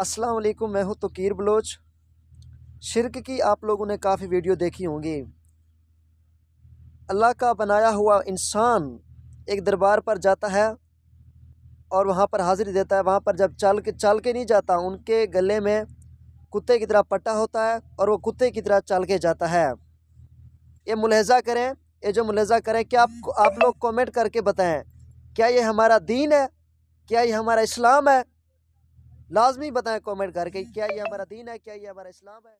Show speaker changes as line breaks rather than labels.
अस्सलाम वालेकुम मैं हूं तकीर बलोच शिरक की आप लोगों ने काफ़ी वीडियो देखी होंगी अल्लाह का बनाया हुआ इंसान एक दरबार पर जाता है और वहाँ पर हाज़िरी देता है वहाँ पर जब चल के चल के नहीं जाता उनके गले में कुत्ते की तरह पट्टा होता है और वो कुत्ते की तरह चल के जाता है ये मुलहजा करें ये जो मुलहजा करें क्या आप आप लोग कमेंट करके बताएं क्या ये हमारा दीन है क्या ये हमारा इस्लाम है लाजमी बताएं कमेंट करके क्या ये हमारा दीन है क्या ये हमारा इस्लाम है